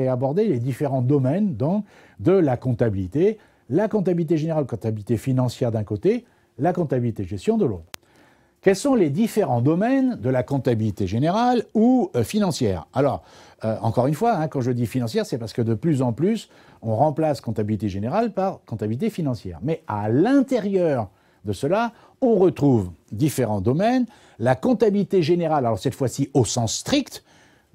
et aborder les différents domaines donc, de la comptabilité, la comptabilité générale, comptabilité financière d'un côté, la comptabilité gestion de l'autre. Quels sont les différents domaines de la comptabilité générale ou euh, financière Alors, euh, encore une fois, hein, quand je dis financière, c'est parce que de plus en plus, on remplace comptabilité générale par comptabilité financière. Mais à l'intérieur de cela, on retrouve différents domaines. La comptabilité générale, alors cette fois-ci au sens strict,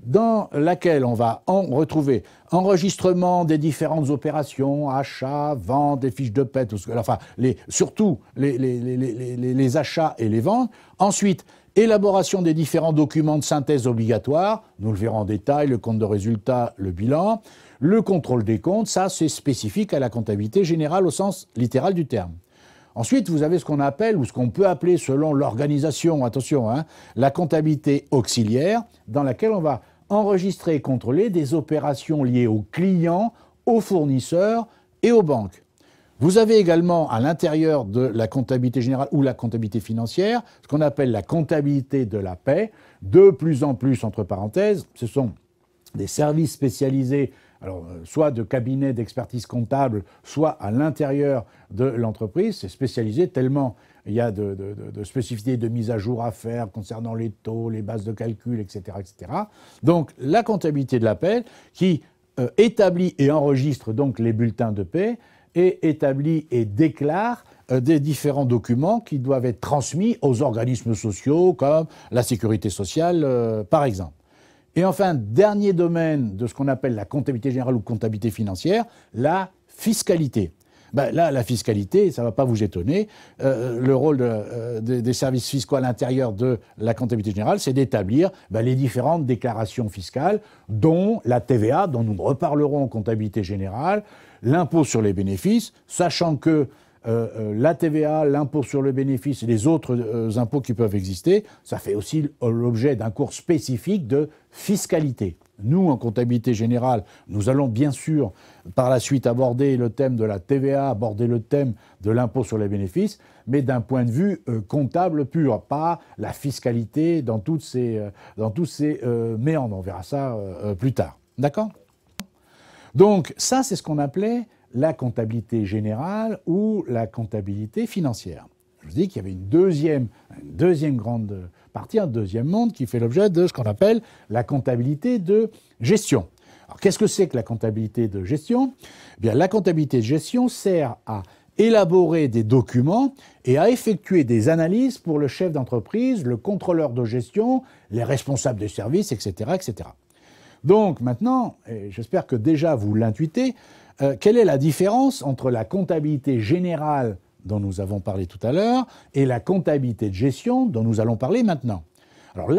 dans laquelle on va en retrouver enregistrement des différentes opérations, achats, ventes, des fiches de paie, enfin, les, surtout les, achats et les ventes. Ensuite, élaboration des différents documents de synthèse obligatoires, nous le verrons en détail, le compte de résultat, le bilan, le contrôle des comptes, ça c'est spécifique à la comptabilité générale au sens littéral du terme. Ensuite, vous avez ce qu'on appelle, ou ce qu'on peut appeler selon l'organisation, attention, hein, la comptabilité auxiliaire, dans laquelle on va enregistrer et contrôler des opérations liées aux clients, aux fournisseurs et aux banques. Vous avez également à l'intérieur de la comptabilité générale ou la comptabilité financière ce qu'on appelle la comptabilité de la paix. De plus en plus, entre parenthèses, ce sont des services spécialisés alors, euh, soit de cabinet d'expertise comptable, soit à l'intérieur de l'entreprise. C'est spécialisé tellement il y a de, spécificités de mise à jour à faire concernant les taux, les bases de calcul, etc. Donc la comptabilité de l'appel qui euh, établit et enregistre donc les bulletins de paix et établit et déclare euh, des différents documents qui doivent être transmis aux organismes sociaux comme la sécurité sociale euh, par exemple. Et enfin, dernier domaine de ce qu'on appelle la comptabilité générale ou comptabilité financière, la fiscalité. Ben là, la fiscalité, ça ne va pas vous étonner. Euh, le rôle euh, des, services fiscaux à l'intérieur de la comptabilité générale, c'est d'établir ben, les différentes déclarations fiscales, dont la TVA, dont nous reparlerons en comptabilité générale, l'impôt sur les bénéfices, sachant que euh, la TVA, l'impôt sur les bénéfices et les autres impôts qui peuvent exister, ça fait aussi l'objet d'un cours spécifique de fiscalité. Nous, en comptabilité générale, nous allons bien sûr par la suite aborder le thème de la TVA, aborder le thème de l'impôt sur les bénéfices, mais d'un point de vue euh, comptable pur, pas la fiscalité dans, toutes ces, euh, dans tous ces euh, méandres. On verra ça plus tard. D'accord Donc ça, c'est ce qu'on appelait la comptabilité générale ou la comptabilité financière. Je vous dis qu'il y avait une deuxième, une deuxième grande partie un deuxième monde qui fait l'objet de ce qu'on appelle la comptabilité de gestion. Alors qu'est-ce que c'est que la comptabilité de gestion eh bien, La comptabilité de gestion sert à élaborer des documents et à effectuer des analyses pour le chef d'entreprise, le contrôleur de gestion, les responsables des services, etc. etc. Donc maintenant, j'espère que déjà vous l'intuitez, euh, quelle est la différence entre la comptabilité générale dont nous avons parlé tout à l'heure, et la comptabilité de gestion, dont nous allons parler maintenant. Alors,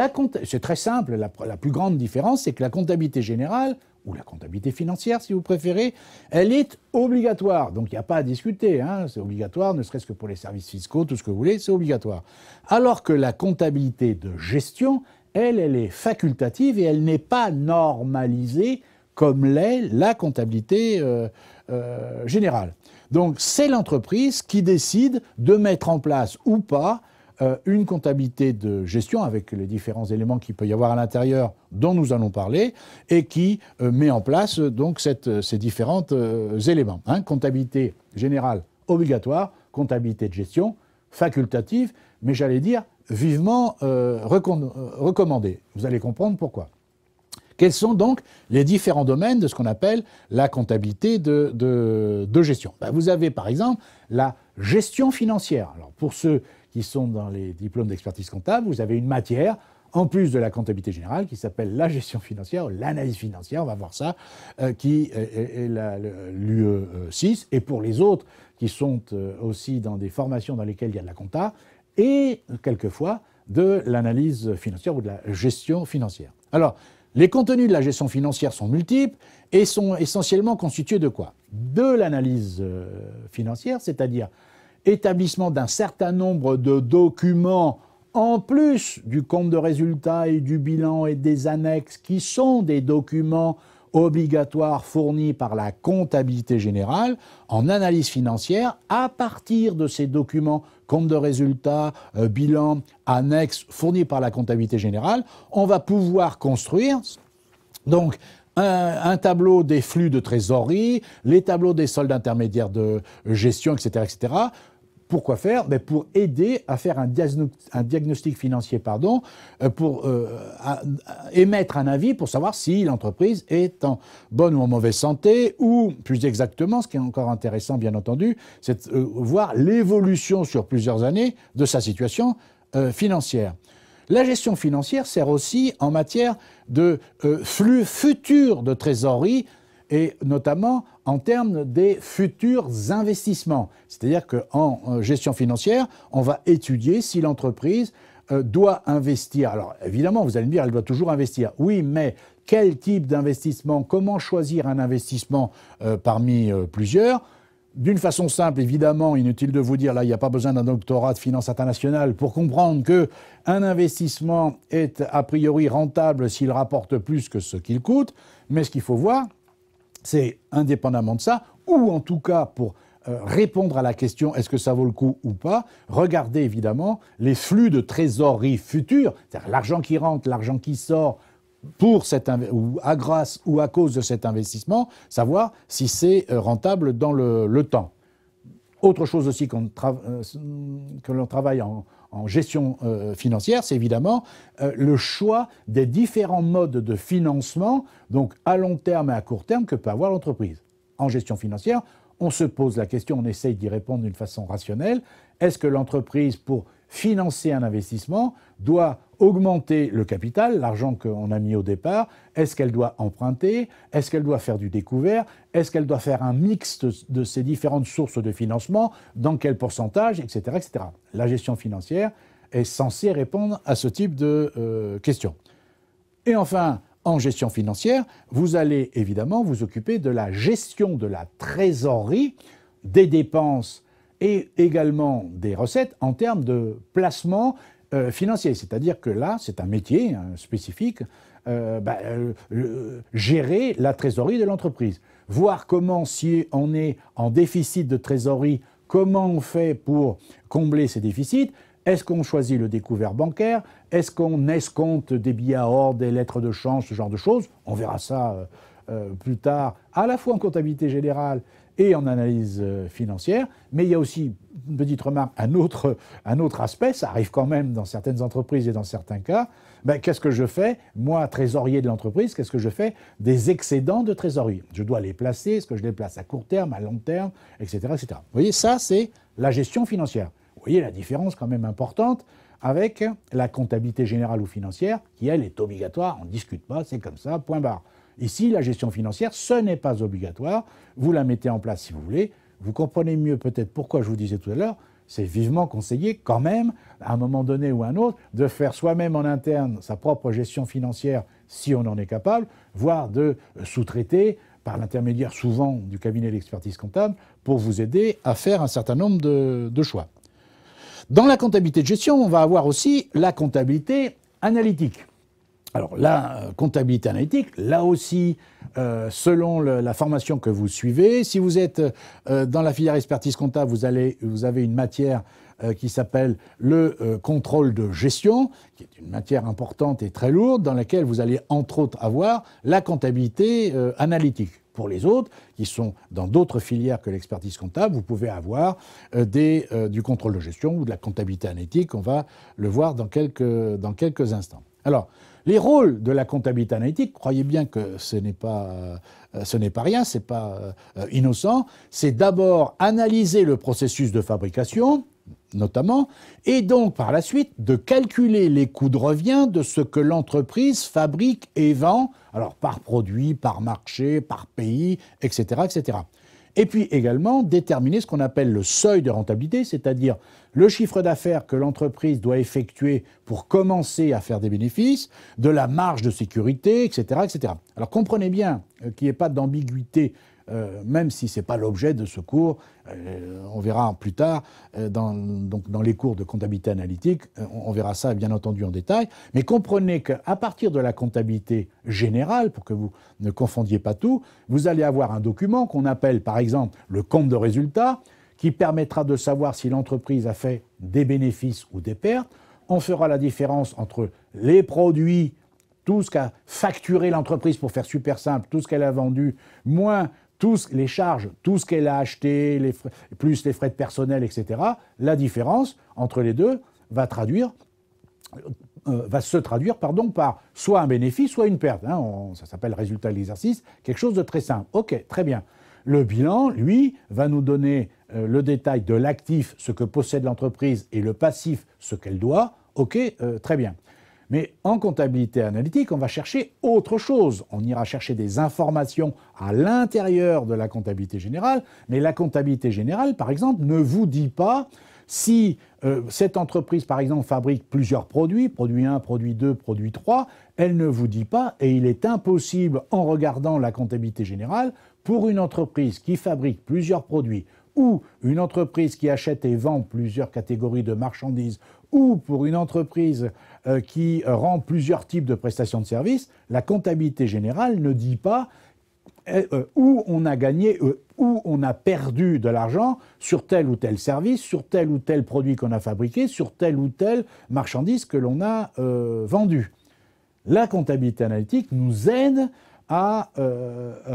c'est très simple, la, plus grande différence, c'est que la comptabilité générale, ou la comptabilité financière si vous préférez, elle est obligatoire. Donc il n'y a pas à discuter, hein. c'est obligatoire, ne serait-ce que pour les services fiscaux, tout ce que vous voulez, c'est obligatoire. Alors que la comptabilité de gestion, elle, elle est facultative et elle n'est pas normalisée comme l'est la comptabilité euh, euh, générale. Donc c'est l'entreprise qui décide de mettre en place ou pas euh, une comptabilité de gestion avec les différents éléments qu'il peut y avoir à l'intérieur dont nous allons parler et qui euh, met en place euh, donc ces différents éléments. Hein. comptabilité générale obligatoire, comptabilité de gestion facultative, mais j'allais dire vivement recommandée. Vous allez comprendre pourquoi. Quels sont donc les différents domaines de ce qu'on appelle la comptabilité de, gestion ben, Vous avez par exemple la gestion financière. Alors pour ceux qui sont dans les diplômes d'expertise comptable, vous avez une matière en plus de la comptabilité générale, qui s'appelle la gestion financière, ou l'analyse financière, on va voir ça, euh, qui est, la l'UE 6, euh, et pour les autres qui sont euh, aussi dans des formations dans lesquelles il y a de la compta, et quelquefois de l'analyse financière ou de la gestion financière. Alors, les contenus de la gestion financière sont multiples et sont essentiellement constitués de quoi De l'analyse euh, financière, c'est-à-dire établissement d'un certain nombre de documents en plus du compte de résultat et du bilan et des annexes qui sont des documents obligatoire fourni par la comptabilité générale en analyse financière à partir de ces documents compte de résultats, euh, bilan, annexe fournis par la comptabilité générale, on va pouvoir construire donc un, tableau des flux de trésorerie, les tableaux des soldes intermédiaires de gestion, etc., etc., pourquoi faire ben, Pour aider à faire un, diagnostic financier, pardon, euh, pour euh, émettre un avis pour savoir si l'entreprise est en bonne ou en mauvaise santé, ou plus exactement, ce qui est encore intéressant bien entendu, c'est euh, voir l'évolution sur plusieurs années de sa situation financière. La gestion financière sert aussi en matière de flux futur de trésorerie, et notamment en termes des futurs investissements. C'est-à-dire qu'en euh, gestion financière, on va étudier si l'entreprise euh, doit investir. Alors évidemment, vous allez me dire, elle doit toujours investir. Oui, mais quel type d'investissement Comment choisir un investissement euh, parmi plusieurs d'une façon simple, évidemment, inutile de vous dire, là, il n'y a pas besoin d'un doctorat de finance internationale pour comprendre que un investissement est a priori rentable s'il rapporte plus que ce qu'il coûte. Mais ce qu'il faut voir, c'est indépendamment de ça, ou en tout cas pour euh, répondre à la question est-ce que ça vaut le coup ou pas, regardez évidemment les flux de trésorerie futurs, c'est-à-dire l'argent qui rentre, l'argent qui sort pour ou à grâce ou à cause de cet investissement, savoir si c'est euh, rentable dans le, temps. Autre chose aussi euh, que l'on travaille en, en gestion euh, financière, c'est évidemment euh, le choix des différents modes de financement, donc à long terme et à court terme, que peut avoir l'entreprise. En gestion financière, on se pose la question, on essaye d'y répondre d'une façon rationnelle. Est-ce que l'entreprise, pour financer un investissement, doit augmenter le capital, l'argent qu'on a mis au départ, est-ce qu'elle doit emprunter, est-ce qu'elle doit faire du découvert, est-ce qu'elle doit faire un mix de, ces différentes sources de financement, dans quel pourcentage, etc. etc. La gestion financière est censée répondre à ce type de euh, questions. Et enfin, en gestion financière, vous allez évidemment vous occuper de la gestion de la trésorerie, des dépenses et également des recettes en termes de placement euh, financier. C'est-à-dire que là, c'est un métier hein, spécifique, euh, bah, euh, gérer la trésorerie de l'entreprise. Voir comment, si on est en déficit de trésorerie, comment on fait pour combler ces déficits, est-ce qu'on choisit le découvert bancaire Est-ce qu'on escompte des billets à or, des lettres de change, ce genre de choses On verra ça plus tard, à la fois en comptabilité générale et en analyse euh, financière. Mais il y a aussi, une petite remarque, un autre, un autre aspect, ça arrive quand même dans certaines entreprises et dans certains cas. Ben, qu'est-ce que je fais Moi, trésorier de l'entreprise, qu'est-ce que je fais Des excédents de trésorerie. Je dois les placer, est-ce que je les place à court terme, à long terme, etc. etc. Vous voyez, ça, c'est la gestion financière. Vous voyez la différence quand même importante avec la comptabilité générale ou financière, qui elle est obligatoire, on ne discute pas, c'est comme ça, point barre. Ici, la gestion financière, ce n'est pas obligatoire. Vous la mettez en place si vous voulez. Vous comprenez mieux peut-être pourquoi je vous disais tout à l'heure, c'est vivement conseillé quand même, à un moment donné ou à un autre, de faire soi-même en interne sa propre gestion financière si on en est capable, voire de sous-traiter par l'intermédiaire souvent du cabinet d'expertise comptable pour vous aider à faire un certain nombre de, de choix. Dans la comptabilité de gestion, on va avoir aussi la comptabilité analytique. Alors la euh, comptabilité analytique, là aussi, euh, selon la formation que vous suivez, si vous êtes euh, dans la filière expertise comptable, vous, avez une matière qui s'appelle le contrôle de gestion, qui est une matière importante et très lourde, dans laquelle vous allez entre autres avoir la comptabilité analytique. Pour les autres, qui sont dans d'autres filières que l'expertise comptable, vous pouvez avoir du contrôle de gestion ou de la comptabilité analytique, on va le voir dans quelques, dans quelques instants. Alors, les rôles de la comptabilité analytique, croyez bien que ce n'est pas, rien, euh, ce n'est pas euh, innocent, c'est d'abord analyser le processus de fabrication, notamment, et donc par la suite de calculer les coûts de revient de ce que l'entreprise fabrique et vend, alors par produit, par marché, par pays, etc. etc. Et puis également déterminer ce qu'on appelle le seuil de rentabilité, c'est-à-dire le chiffre d'affaires que l'entreprise doit effectuer pour commencer à faire des bénéfices, de la marge de sécurité, etc. etc. Alors comprenez bien euh, qu'il n'y ait pas d'ambiguïté euh, même si ce n'est pas l'objet de ce cours, euh, on verra plus tard, euh, dans, donc dans les cours de comptabilité analytique, on, on, verra ça bien entendu en détail, mais comprenez qu'à partir de la comptabilité générale, pour que vous ne confondiez pas tout, vous allez avoir un document qu'on appelle par exemple le compte de résultat, qui permettra de savoir si l'entreprise a fait des bénéfices ou des pertes. On fera la différence entre les produits tout ce qu'a facturé l'entreprise pour faire super simple, tout ce qu'elle a vendu, moins les charges, tout ce qu'elle a acheté, plus les frais de personnel, etc., la différence entre les deux va traduire euh, va se traduire pardon, par soit un bénéfice, soit une perte. Hein. ça s'appelle résultat de l'exercice, quelque chose de très simple. Ok, très bien. Le bilan, lui, va nous donner euh, le détail de l'actif, ce que possède l'entreprise, et le passif, ce qu'elle doit. Ok, euh, très bien. Mais en comptabilité analytique, on va chercher autre chose. On ira chercher des informations à l'intérieur de la comptabilité générale, mais la comptabilité générale, par exemple, ne vous dit pas si euh, cette entreprise, par exemple, fabrique plusieurs produits, produit 1, produit 2, produit 3, elle ne vous dit pas, et il est impossible, en regardant la comptabilité générale, pour une entreprise qui fabrique plusieurs produits, ou une entreprise qui achète et vend plusieurs catégories de marchandises, ou pour une entreprise euh, qui euh, rend plusieurs types de prestations de services, la comptabilité générale ne dit pas euh, où on a gagné, où on a perdu de l'argent sur tel ou tel service, sur tel ou tel produit qu'on a fabriqué, sur tel ou tel marchandise que l'on a vendue. La comptabilité analytique nous aide à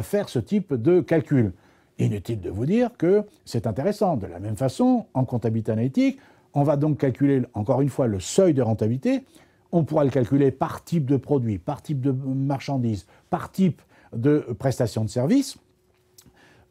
faire ce type de calcul. Inutile de vous dire que c'est intéressant. De la même façon, en comptabilité analytique, on va donc calculer, encore une fois, le seuil de rentabilité. On pourra le calculer par type de produit, par type de marchandise, par type de prestation de service.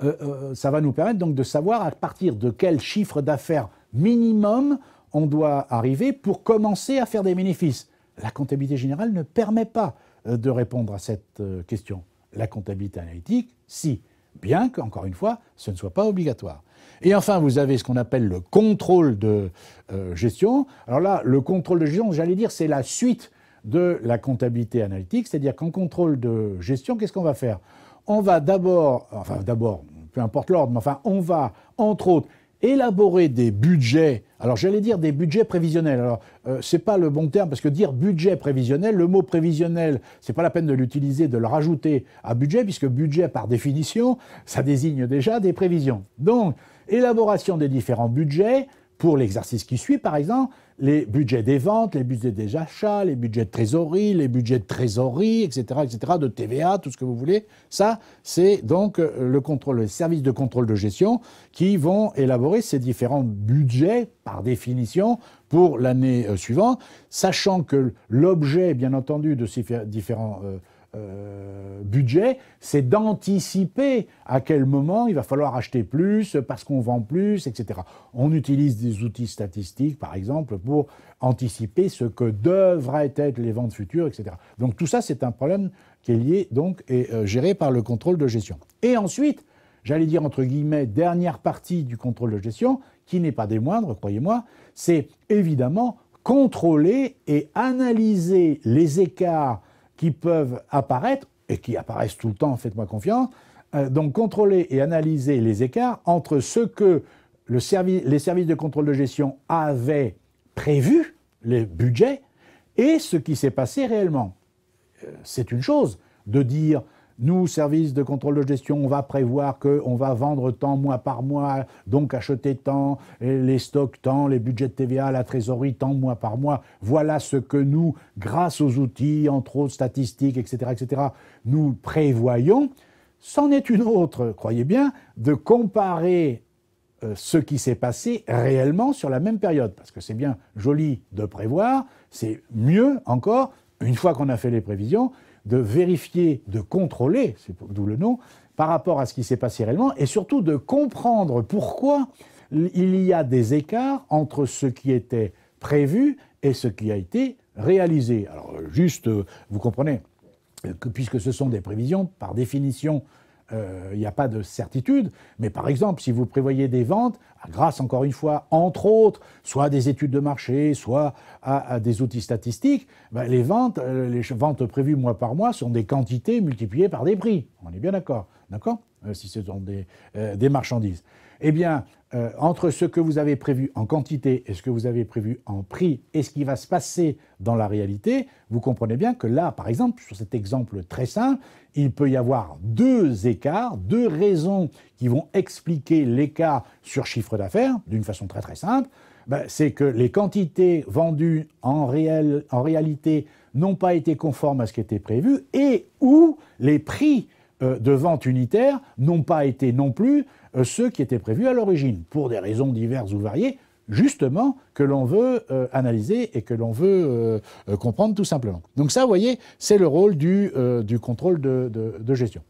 Euh, euh, ça va nous permettre donc de savoir à partir de quel chiffre d'affaires minimum on doit arriver pour commencer à faire des bénéfices. La comptabilité générale ne permet pas euh, de répondre à cette question. La comptabilité analytique, si, bien qu'encore une fois, ce ne soit pas obligatoire. Et enfin, vous avez ce qu'on appelle le contrôle de euh, gestion. Alors là, le contrôle de gestion, j'allais dire, c'est la suite de la comptabilité analytique, c'est-à-dire qu'en contrôle de gestion, qu'est-ce qu'on va faire On va d'abord, enfin d'abord, peu importe l'ordre, mais enfin, on va, entre autres, élaborer des budgets, alors j'allais dire des budgets prévisionnels, alors ce euh, c'est pas le bon terme parce que dire budget prévisionnel, le mot prévisionnel, c'est pas la peine de l'utiliser, de le rajouter à budget puisque budget par définition, ça désigne déjà des prévisions. Donc Élaboration des différents budgets pour l'exercice qui suit, par exemple, les budgets des ventes, les budgets des achats, les budgets de trésorerie, les budgets de trésorerie, etc., etc., de TVA, tout ce que vous voulez. Ça, c'est donc euh, le contrôle, le service de contrôle de gestion qui vont élaborer ces différents budgets, par définition, pour l'année euh, suivante, sachant que l'objet, bien entendu, de ces différents euh, euh, budget, c'est d'anticiper à quel moment il va falloir acheter plus parce qu'on vend plus, etc. On utilise des outils statistiques, par exemple, pour anticiper ce que devraient être les ventes futures, etc. Donc tout ça, c'est un problème qui est lié donc et euh, géré par le contrôle de gestion. Et ensuite, j'allais dire entre guillemets, dernière partie du contrôle de gestion, qui n'est pas des moindres, croyez-moi, c'est évidemment contrôler et analyser les écarts qui peuvent apparaître, et qui apparaissent tout le temps, faites-moi confiance, euh, donc contrôler et analyser les écarts entre ce que les services de contrôle de gestion avaient prévu, les budgets, et ce qui s'est passé réellement. Euh, c'est une chose de dire nous, service de contrôle de gestion, on va prévoir qu'on va vendre tant mois par mois, donc acheter tant, les stocks tant, les budgets de TVA, la trésorerie tant mois par mois. Voilà ce que nous, grâce aux outils, entre autres statistiques, etc., etc., nous prévoyons. C'en est une autre, croyez bien, de comparer euh, ce qui s'est passé réellement sur la même période. Parce que c'est bien joli de prévoir, c'est mieux encore, une fois qu'on a fait les prévisions, de vérifier, de contrôler, c'est d'où le nom, par rapport à ce qui s'est passé réellement, et surtout de comprendre pourquoi il y a des écarts entre ce qui était prévu et ce qui a été réalisé. Alors juste, euh, vous comprenez, que puisque ce sont des prévisions, par définition, euh, il n'y a pas de certitude. Mais par exemple, si vous prévoyez des ventes, ah, grâce encore une fois, entre autres, soit à des études de marché, soit à, des outils statistiques, ben, les ventes, euh, les ventes prévues mois par mois sont des quantités multipliées par des prix. On est bien d'accord, d'accord euh, Si ce sont des marchandises eh bien, euh, entre ce que vous avez prévu en quantité et ce que vous avez prévu en prix et ce qui va se passer dans la réalité, vous comprenez bien que là, par exemple, sur cet exemple très simple, il peut y avoir deux écarts, deux raisons qui vont expliquer l'écart sur chiffre d'affaires, d'une façon très très simple. Ben, c'est que les quantités vendues en, réel, en réalité n'ont pas été conformes à ce qui était prévu et ou les prix euh, de vente unitaire n'ont pas été non plus euh, ceux qui étaient prévus à l'origine, pour des raisons diverses ou variées, justement, que l'on veut euh, analyser et que l'on veut comprendre tout simplement. Donc ça, vous voyez, c'est le rôle du, contrôle de gestion.